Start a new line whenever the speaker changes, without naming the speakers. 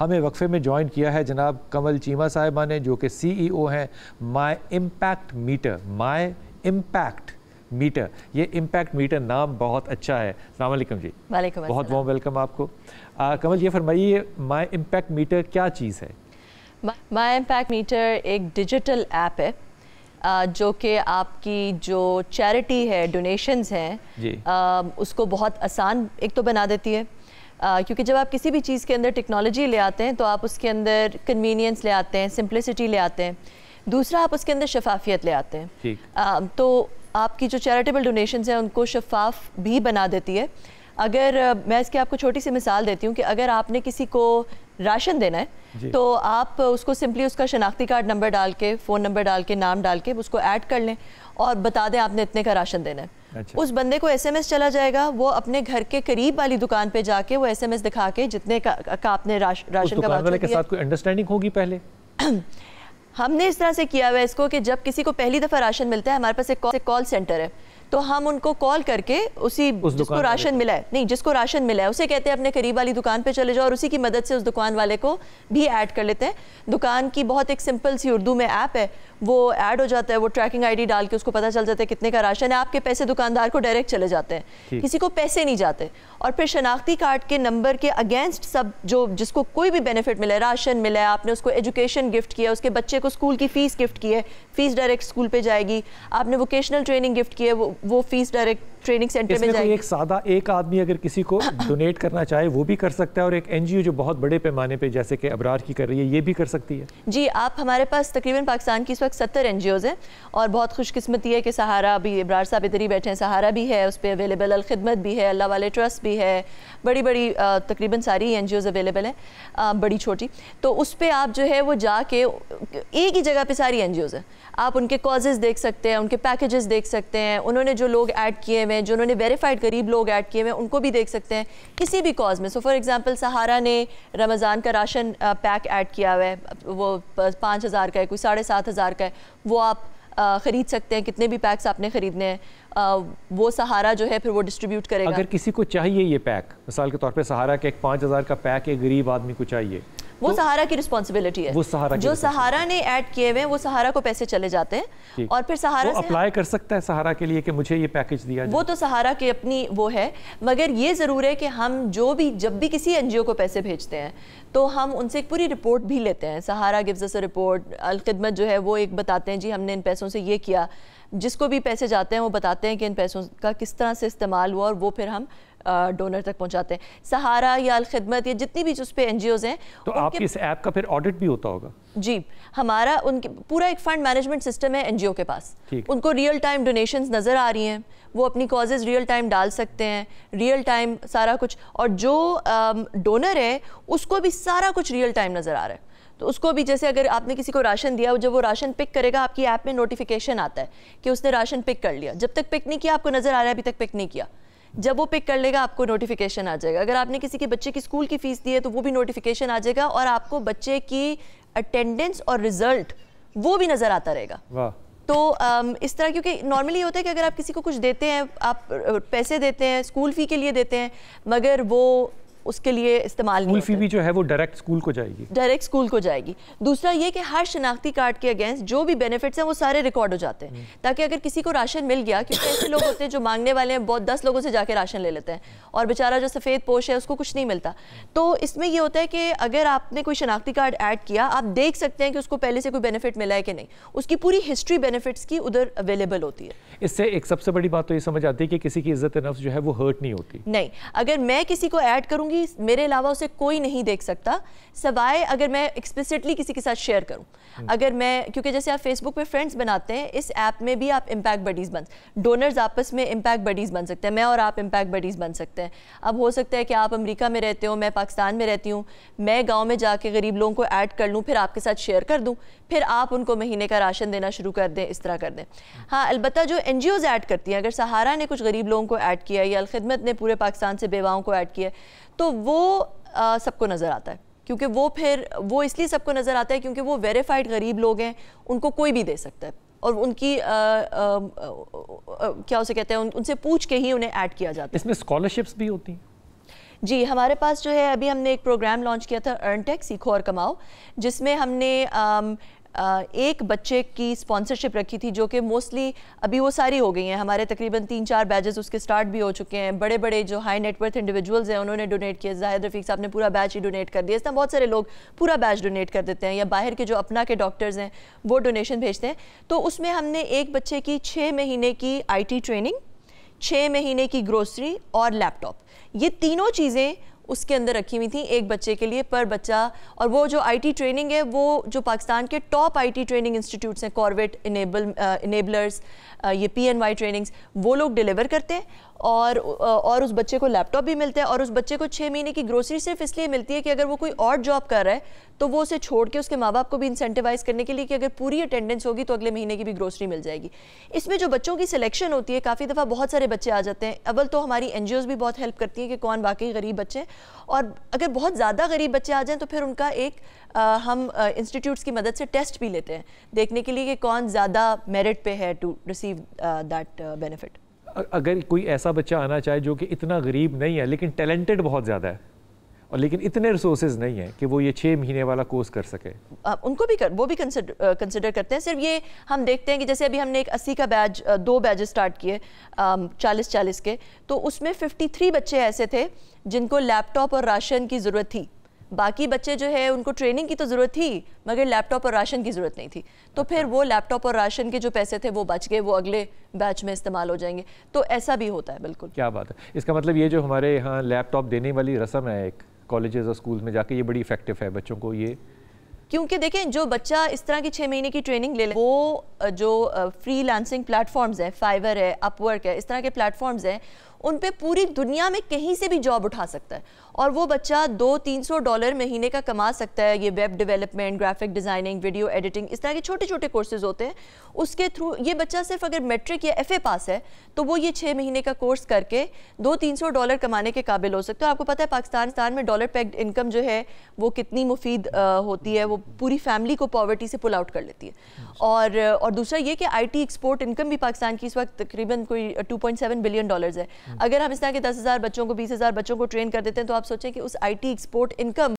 हमें वक्फे में ज्वाइन किया है जनाब कमल चीमा साहिबा ने जो कि सीईओ e हैं my impact meter my impact meter ये इम्पैक्ट मीटर नाम बहुत अच्छा है अलैक्म जी वालेकुम बहुत बहुत वेलकम आपको आ, कमल ये फरमाइए माय इम्पैक्ट मीटर क्या चीज़ है
माय इम्पैक्ट मीटर एक डिजिटल ऐप है जो कि आपकी जो चैरिटी है डोनेशंस हैं उसको बहुत आसान एक तो बना देती है क्योंकि जब आप किसी भी चीज़ के अंदर टेक्नोलॉजी ले आते हैं तो आप उसके अंदर कन्वीनियंस ले आते हैं सिंप्लिसिटी ले आते हैं दूसरा आप उसके अंदर शफाफियत ले आते हैं आ, तो आपकी जो चैरिटेबल डोनेशन हैं उनको शफाफ भी बना देती है अगर मैं इसके आपको छोटी सी मिसाल देती हूँ कि अगर आपने किसी को राशन देना है तो आप उसको सिंपली उसका शनाख्ती कार्ड नंबर डाल के फ़ोन नंबर डाल के नाम डाल के उसको ऐड कर लें और बता दें आपने इतने का राशन देना है अच्छा। उस बंदे को एसएमएस चला जाएगा वो अपने घर के करीब वाली दुकान पे जाके वो एसएमएस दिखा के जितने का, का आपने राश, राशन का वाले के साथ
कोई अंडरस्टैंडिंग होगी पहले
हमने इस तरह से किया हुआ इसको कि जब किसी को पहली दफ़ा राशन मिलता है हमारे पास एक कॉल सेंटर है तो हम उनको कॉल करके उसी उस जिसको राशन मिला है नहीं जिसको राशन मिला है उसे कहते हैं अपने करीब वाली दुकान पे चले जाओ और उसी की मदद से उस दुकान वाले को भी ऐड कर लेते हैं दुकान की बहुत एक सिंपल सी उर्दू में ऐप है वो ऐड हो जाता है वो ट्रैकिंग आईडी डाल के उसको पता चल जाता है कितने का राशन है आपके पैसे दुकानदार को डायरेक्ट चले जाते हैं किसी को पैसे नहीं जाते और फिर शनाख्ती कार्ड के नंबर के अगेंस्ट सब जो जिसको कोई भी बेनिफिट मिला है राशन मिला है आपने उसको एजुकेशन गिफ्ट किया उसके बच्चे को स्कूल की फ़ीस गिफ्ट की है फ़ीस डायरेक्ट स्कूल पर जाएगी आपने वोकेशनल ट्रेनिंग गिफ्ट की है वो वो फीस डायरेक्ट ट्रेनिंग सेंटर में जाएगी एक
सादा एक आदमी अगर किसी को डोनेट करना चाहे वो भी कर सकता है और एक एनजीओ जो बहुत बड़े पैमाने पर जैसे कि अबरार की कर रही है ये भी कर सकती है
जी आप हमारे पास तकरीबन पाकिस्तान की इस वक्त सत्तर एन हैं और बहुत खुशकस्मती है कि सहारा भी अबरार साहब इधर ही बैठे हैं सहारा भी है उस पर अवेलेबल अलखदमत भी है अल्लाह वाले ट्रस्ट भी है बड़ी बड़ी तकरीबन सारी एन अवेलेबल हैं बड़ी छोटी तो उस पर आप जो है वो जाके एक ही जगह पर सारी एन हैं आप उनके कॉजेज़ देख सकते हैं उनके पैकेजेस देख सकते हैं उन्होंने जो लोग ऐड किए हुए हैं जिन्होंने वेरीफाइड गरीब लोग ऐड किए हुए हैं उनको भी देख सकते हैं किसी भी कॉज में सो फॉर एग्जांपल सहारा ने रमज़ान का राशन पैक ऐड किया हुआ है वो पाँच हज़ार का है कोई साढ़े सात हज़ार का है वो आप ख़रीद सकते हैं कितने भी पैक्स आपने ख़रीदने हैं वो सहारा जो है फिर वो डिस्ट्रीब्यूट करेगा अगर किसी
को चाहिए ये पैक मिसाल के तौर पर सहारा का एक पाँच का पैक एक गरीब आदमी को चाहिए
वो तो, सहारा की रिस्पॉन्सिबिलिटी है वो सहारा जो सहारा ने ऐड किए हुए हैं वो सहारा को पैसे चले जाते हैं और फिर सहारा तो अप्लाई
कर सकता है सहारा के लिए कि मुझे ये पैकेज दिया
वो तो सहारा की अपनी वो है मगर ये ज़रूर है कि हम जो भी जब भी किसी एनजीओ को पैसे भेजते हैं तो हम उनसे एक पूरी रिपोर्ट भी लेते हैं सहारा गिव्स अस अ रिपोर्ट अलखदमत जो है वो एक बताते हैं जी हमने इन पैसों से ये किया जिसको भी पैसे जाते हैं वो बताते हैं कि इन पैसों का किस तरह से इस्तेमाल हुआ और वो फिर हम डोनर तक पहुँचाते हैं सहारा या अलखदमत या जितनी भी उस पर एन हैं तो आपके इस ऐप
का फिर ऑडिट भी होता होगा
जी हमारा उनके पूरा एक फंड मैनेजमेंट सिस्टम है एनजीओ के पास उनको रियल टाइम डोनेशन नज़र आ रही हैं वो अपनी कॉजेज़ रियल टाइम डाल सकते हैं रियल टाइम सारा कुछ और जो डोनर है उसको भी सारा कुछ रियल टाइम नज़र आ रहा है तो उसको भी जैसे अगर आपने किसी को राशन दिया जब वो राशन पिक करेगा आपकी ऐप में नोटिफिकेशन आता है कि उसने राशन पिक कर लिया जब तक पिक नहीं किया आपको नज़र आ रहा है अभी तक पिक नहीं किया जब वो पिक कर लेगा आपको नोटिफिकेशन आ जाएगा अगर आपने किसी के बच्चे की स्कूल की फ़ीस दी है तो वो भी नोटिफिकेशन आ जाएगा और आपको बच्चे की अटेंडेंस और रिजल्ट वो भी नज़र आता रहेगा तो इस तरह क्योंकि नॉर्मली ये होता है कि अगर आप किसी को कुछ देते हैं आप पैसे देते हैं स्कूल फ़ी के लिए देते हैं मगर वो उसके लिए इस्तेमाल नहीं
फी भी जो है वो डायरेक्ट स्कूल को जाएगी
डायरेक्ट स्कूल को जाएगी दूसरा ये कि हर शनाख्ती कार्ड के अगेंस्ट जो भी बेनिफिट्स हैं वो सारे रिकॉर्ड हो जाते हैं हम्म। ताकि अगर किसी को राशन मिल गया क्योंकि ऐसे लोग होते हैं जो मांगने वाले हैं बहुत दस लोगों से जाके राशन ले लेते हैं और बेचारा जो सफ़ेद पोष है उसको कुछ नहीं मिलता तो इसमें यह होता है कि अगर आपने कोई शनाख्ती कार्ड ऐड किया आप देख सकते हैं कि उसको पहले से कोई बेनिफिट मिला है कि नहीं उसकी पूरी हिस्ट्री बेनिफिट्स की उधर अवेलेबल होती है
इससे एक सबसे बड़ी बात तो ये समझ आती है कि किसी की इज्जत नफ्स जो है वो हर्ट नहीं होती
नहीं अगर मैं किसी को ऐड करूंगी कि मेरे अलावा उसे कोई नहीं देख सकता सवाए अगर मैं एक्सप्लिसिटली किसी के साथ शेयर करूं हम्म। अगर मैं क्योंकि जैसे आप फेसबुक पे फ्रेंड्स बनाते हैं इस ऐप में भी आप इम्पैक्ट बडीज़ बन डोनर्स आपस में इम्पैक्ट बडीज़ बन सकते हैं मैं और आप इम्पैक्ट बडीज़ बन सकते हैं अब हो सकता है कि आप अमरीका में रहते हो मैं पाकिस्तान में रहती हूँ मैं गाँव में जाके गरीब लोगों को ऐड कर लूँ फिर आपके साथ शेयर कर दूँ फिर आप उनको महीने का राशन देना शुरू कर दें इस तरह कर दें हम्म। हाँ अलबत् जो एन जी ओज़ ऐड करती हैं अगर सहारा ने कुछ गरीब लोगों को ऐड किया या अलखदमत ने पूरे पाकिस्तान से बेवाओं को ऐड किया तो तो वो सबको नज़र आता है क्योंकि वो फिर वो इसलिए सबको नज़र आता है क्योंकि वो वेरीफाइड गरीब लोग हैं उनको कोई भी दे सकता है और उनकी आ, आ, आ, आ, क्या उसे कहते हैं उन, उनसे पूछ के ही उन्हें ऐड किया जाता है इसमें
स्कॉलरशिप्स भी होती हैं
जी हमारे पास जो है अभी हमने एक प्रोग्राम लॉन्च किया था अर्नटेक सीखो और कमाओ जिसमें हमने एक बच्चे की स्पॉन्सरशिप रखी थी जो कि मोस्टली अभी वो सारी हो गई हैं हमारे तकरीबन तीन चार बैजेस उसके स्टार्ट भी हो चुके हैं बड़े बड़े जो हाई नेटवर्थ इंडिविजुअल्स हैं उन्होंने डोनेट किए जाहिद रफीक साहब ने पूरा बैच ही डोनेट कर दिया इस बहुत सारे लोग पूरा बैच डोनेट कर देते हैं या बाहर के जो अपना के डॉक्टर्स हैं वो डोनेशन भेजते हैं तो उसमें हमने एक बच्चे की छः महीने की आई ट्रेनिंग छः महीने की ग्रोसरी और लैपटॉप ये तीनों चीज़ें उसके अंदर रखी हुई थी एक बच्चे के लिए पर बच्चा और वो जो आईटी ट्रेनिंग है वो जो पाकिस्तान के टॉप आईटी ट्रेनिंग इंस्टीट्यूट्स हैं कॉर्वेट इनेबल इनेबलर्स ये पीएनवाई ट्रेनिंग्स वो लोग डिलीवर करते हैं और और उस बच्चे को लैपटॉप भी मिलता है और उस बच्चे को छः महीने की ग्रोसरी सिर्फ इसलिए मिलती है कि अगर वो कोई और जॉब कर रहा है तो वो उसे छोड़ के उसके माँ बाप को भी इंसेंटिवाइज करने के लिए कि अगर पूरी अटेंडेंस होगी तो अगले महीने की भी ग्रोसरी मिल जाएगी इसमें जो बच्चों की सिलेक्शन होती है काफ़ी दफ़ा बहुत सारे बच्चे आ जाते हैं अव्वल तो हमारी एन भी बहुत हेल्प करती हैं कि कौन वाकई गरीब बच्चे हैं और अगर बहुत ज़्यादा गरीब बच्चे आ जाएँ तो फिर उनका एक आ, हम इंस्टीट्यूट्स की मदद से टेस्ट भी लेते हैं देखने के लिए कि कौन ज़्यादा मेरिट पे है टू रिसीव दैट बेनिफिट
अगर कोई ऐसा बच्चा आना चाहे जो कि इतना गरीब नहीं है लेकिन टैलेंटेड बहुत ज़्यादा है और लेकिन इतने रिसोर्सेज नहीं है कि वो ये छः महीने वाला कोर्स कर सके
आ, उनको भी कर, वो भी कंसिडर करते हैं सिर्फ ये हम देखते हैं कि जैसे अभी हमने एक अस्सी का बैच दो बैच स्टार्ट किए चालीस चालीस के तो उसमें फिफ्टी थ्री बच्चे ऐसे थे जिनको लैपटॉप और राशन की ज़रूरत थी बाकी बच्चे जो है उनको ट्रेनिंग की तो ज़रूरत थी मगर लैपटॉप और राशन की ज़रूरत नहीं थी तो अच्छा। फिर वो लैपटॉप और राशन के जो पैसे थे वो बच गए वो अगले बैच में इस्तेमाल हो जाएंगे तो ऐसा भी होता है बिल्कुल
क्या बात है इसका मतलब ये जो हमारे यहाँ लैपटॉप देने वाली रस्म है एक कॉलेजेस और स्कूल में जाके ये बड़ी इफेक्टिव है बच्चों को ये
क्योंकि देखें जो बच्चा इस तरह की छः महीने की ट्रेनिंग ले ले वो जो फ्री लांसिंग प्लेटफॉर्म्स है फाइवर है अपवर्क है इस तरह के प्लेटफॉर्म्स हैं उन पे पूरी दुनिया में कहीं से भी जॉब उठा सकता है और वो बच्चा दो तीन सौ डॉलर महीने का कमा सकता है ये web development graphic designing video editing इस तरह के छोटे छोटे कोर्सेज होते हैं उसके थ्रू ये बच्चा सिर्फ अगर मेट्रिक या एफ पास है तो वो ये छः महीने का कोर्स करके दो तीन सौ डॉलर कमाने के काबिल हो सकता है आपको पता है पाकिस्तान में डॉलर पैक्ड इनकम जो है वो कितनी मुफीद होती है वो पूरी फैमिली को पॉवर्टी से पुल आउट कर लेती है और और दूसरा ये कि आई एक्सपोर्ट इनकम भी पाकिस्तान की इस वक्त तकरीबन कोई टू बिलियन डॉलर है हम्म। अगर हम इस तरह के दस बच्चों को बीस बच्चों को ट्रेन कर देते हैं तो आप आप सोचें कि उस आईटी एक्सपोर्ट इनकम